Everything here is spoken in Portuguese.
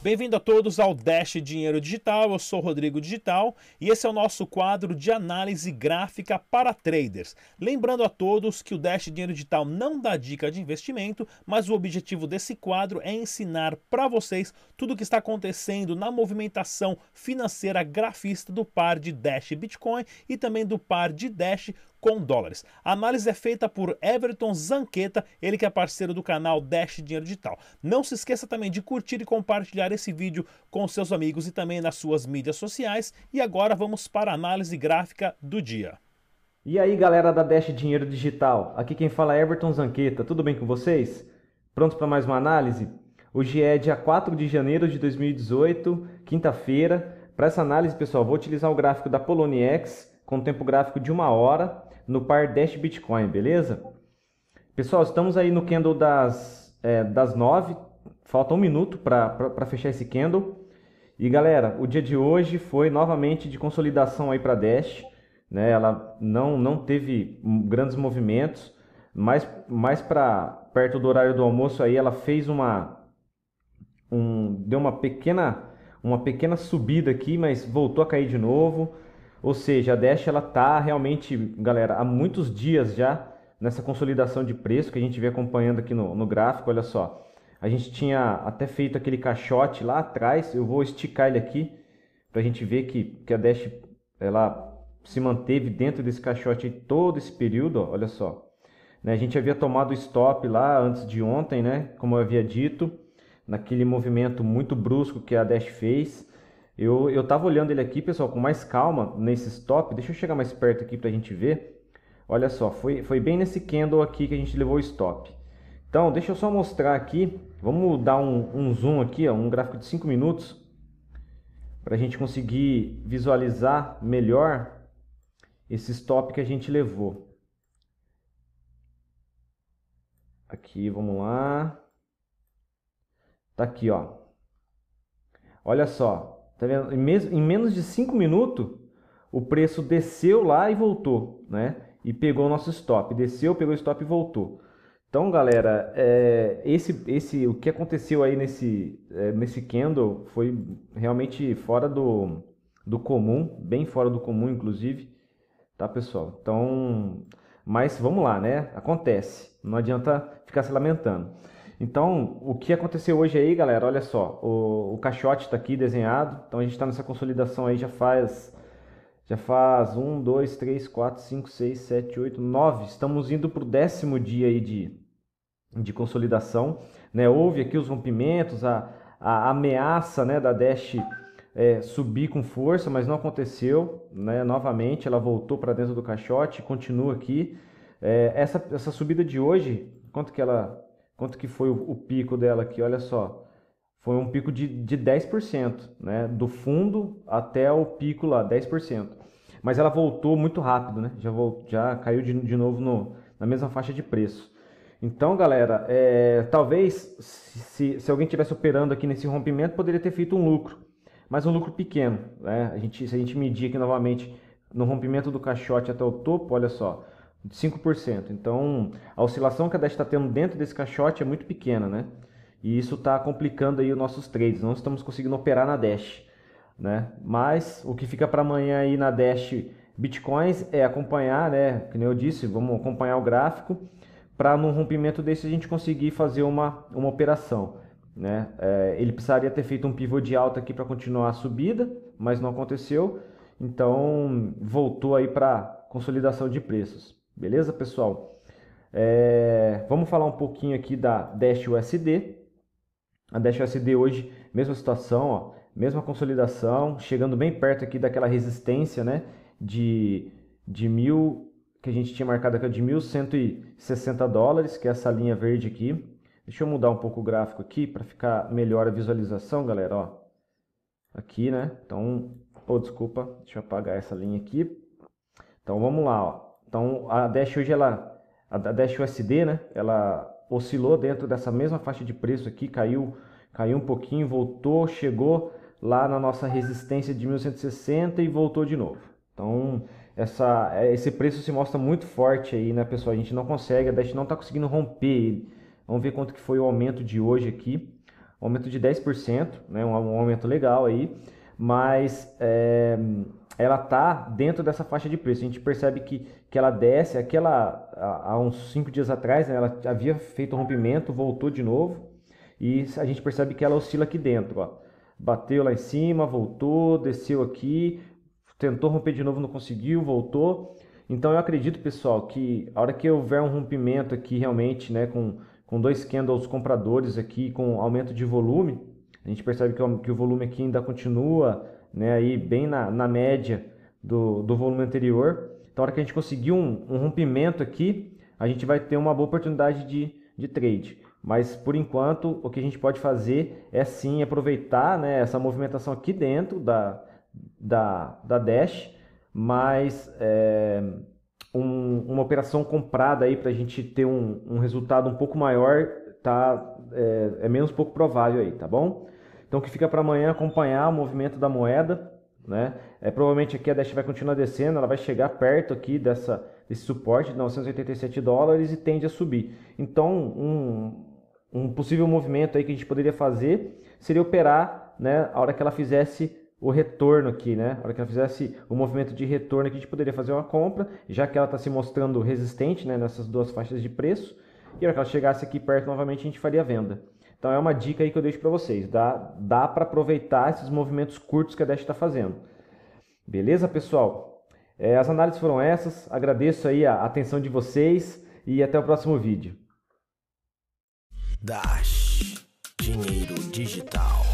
Bem-vindo a todos ao Dash Dinheiro Digital. Eu sou Rodrigo Digital e esse é o nosso quadro de análise gráfica para traders. Lembrando a todos que o Dash Dinheiro Digital não dá dica de investimento, mas o objetivo desse quadro é ensinar para vocês tudo o que está acontecendo na movimentação financeira grafista do par de Dash Bitcoin e também do par de Dash com dólares. A análise é feita por Everton Zanqueta, ele que é parceiro do canal Dash Dinheiro Digital. Não se esqueça também de curtir e compartilhar esse vídeo com seus amigos e também nas suas mídias sociais. E agora vamos para a análise gráfica do dia. E aí galera da Dash Dinheiro Digital, aqui quem fala é Everton Zanqueta, tudo bem com vocês? Prontos para mais uma análise? Hoje é dia 4 de janeiro de 2018, quinta-feira. Para essa análise, pessoal, vou utilizar o gráfico da Poloniex, com tempo gráfico de uma hora no par Dash Bitcoin, beleza? Pessoal, estamos aí no candle das, é, das 9, falta um minuto para fechar esse candle. E galera, o dia de hoje foi novamente de consolidação aí para Dash, né? Ela não, não teve grandes movimentos, mas mais para perto do horário do almoço aí ela fez uma um deu uma pequena uma pequena subida aqui, mas voltou a cair de novo. Ou seja, a Dash ela tá realmente, galera, há muitos dias já nessa consolidação de preço que a gente vem acompanhando aqui no, no gráfico, olha só. A gente tinha até feito aquele caixote lá atrás, eu vou esticar ele aqui para a gente ver que, que a Dash ela se manteve dentro desse caixote todo esse período, ó, olha só. Né, a gente havia tomado stop lá antes de ontem, né, como eu havia dito, naquele movimento muito brusco que a Dash fez. Eu, eu tava olhando ele aqui, pessoal, com mais calma nesse stop. Deixa eu chegar mais perto aqui para a gente ver. Olha só, foi, foi bem nesse candle aqui que a gente levou o stop. Então, deixa eu só mostrar aqui. Vamos dar um, um zoom aqui, ó, um gráfico de 5 minutos. Para a gente conseguir visualizar melhor esse stop que a gente levou. Aqui, vamos lá. Tá aqui, ó. Olha só, Tá vendo? Em, menos de 5 minutos, o preço desceu lá e voltou, né? E pegou o nosso stop. Desceu, pegou o stop e voltou. Então, galera, é, esse, esse, o que aconteceu aí nesse, é, nesse candle foi realmente fora do, do comum, bem fora do comum, inclusive, tá, pessoal? Então, mas vamos lá, né? Acontece, não adianta ficar se lamentando. Então, o que aconteceu hoje aí, galera, olha só, o, o caixote está aqui desenhado, então a gente está nessa consolidação aí já faz já faz 1, 2, 3, 4, 5, 6, 7, 8, 9. Estamos indo para o décimo dia aí de, de consolidação. Né? Houve aqui os rompimentos, a, a ameaça né, da Dash é, subir com força, mas não aconteceu. Né? Novamente, ela voltou para dentro do caixote, continua aqui. É, essa, essa subida de hoje, quanto que ela Quanto que foi o, o pico dela aqui? Olha só. Foi um pico de, de 10%, né? Do fundo até o pico lá, 10%. Mas ela voltou muito rápido, né? Já, voltou, já caiu de, de novo no, na mesma faixa de preço. Então, galera, é, talvez se, se alguém estivesse operando aqui nesse rompimento, poderia ter feito um lucro, mas um lucro pequeno. Né? A gente, se a gente medir aqui novamente no rompimento do caixote até o topo, olha só, de 5%. Então, a oscilação que a Dash está tendo dentro desse caixote é muito pequena, né? E isso está complicando aí os nossos trades. Não estamos conseguindo operar na Dash, né? Mas o que fica para amanhã aí na Dash Bitcoins é acompanhar, né? Que eu disse, vamos acompanhar o gráfico para no rompimento desse a gente conseguir fazer uma, uma operação, né? É, ele precisaria ter feito um pivô de alta aqui para continuar a subida, mas não aconteceu. Então voltou aí para consolidação de preços. Beleza, pessoal? É, vamos falar um pouquinho aqui da Dash USD. A Dash USD hoje, mesma situação, ó, mesma consolidação, chegando bem perto aqui daquela resistência né, de, de mil que a gente tinha marcado aqui de 1.160 dólares, que é essa linha verde aqui. Deixa eu mudar um pouco o gráfico aqui para ficar melhor a visualização, galera. Ó, aqui, né? Então, oh, desculpa, deixa eu apagar essa linha aqui. Então, vamos lá, ó. Então a Dash hoje ela a Dash USD, né? Ela oscilou dentro dessa mesma faixa de preço aqui, caiu, caiu um pouquinho, voltou, chegou lá na nossa resistência de 1160 e voltou de novo. Então, essa, esse preço se mostra muito forte aí, né, pessoal? A gente não consegue, a Dash não está conseguindo romper. Vamos ver quanto que foi o aumento de hoje aqui. Um aumento de 10%, né, um, um aumento legal aí. Mas é, ela tá dentro dessa faixa de preço. A gente percebe que, que ela desce, aquela há, uns cinco dias atrás, né, ela havia feito um rompimento, voltou de novo, e a gente percebe que ela oscila aqui dentro, ó. Bateu lá em cima, voltou, desceu aqui, tentou romper de novo, não conseguiu, voltou. Então eu acredito, pessoal, que a hora que houver um rompimento aqui realmente, né, com, com dois candles compradores aqui, com aumento de volume, a gente percebe que, que o volume aqui ainda continua né, aí bem na, na média do, do volume anterior. Então, a hora que a gente conseguir um, um rompimento aqui, a gente vai ter uma boa oportunidade de, de trade. Mas por enquanto, o que a gente pode fazer é sim aproveitar né, essa movimentação aqui dentro da, da, da Dash, mas é, um, uma operação comprada aí para a gente ter um, um resultado um pouco maior tá, é, é menos pouco provável aí, tá bom? Então o que fica para amanhã é acompanhar o movimento da moeda, né? É, provavelmente aqui a Dash vai continuar descendo, ela vai chegar perto aqui dessa, desse suporte de 987 dólares e tende a subir. Então um, um possível movimento aí que a gente poderia fazer seria operar, né? A hora que ela fizesse o retorno aqui, né? A hora que ela fizesse o movimento de retorno aqui, a gente poderia fazer uma compra, já que ela está se mostrando resistente né, nessas duas faixas de preço. E a hora que ela chegasse aqui perto novamente, a gente faria a venda. Então é uma dica aí que eu deixo para vocês. Dá, dá para aproveitar esses movimentos curtos que a Dash está fazendo. Beleza, pessoal? É, as análises foram essas. Agradeço aí a atenção de vocês e até o próximo vídeo. Dash, dinheiro digital.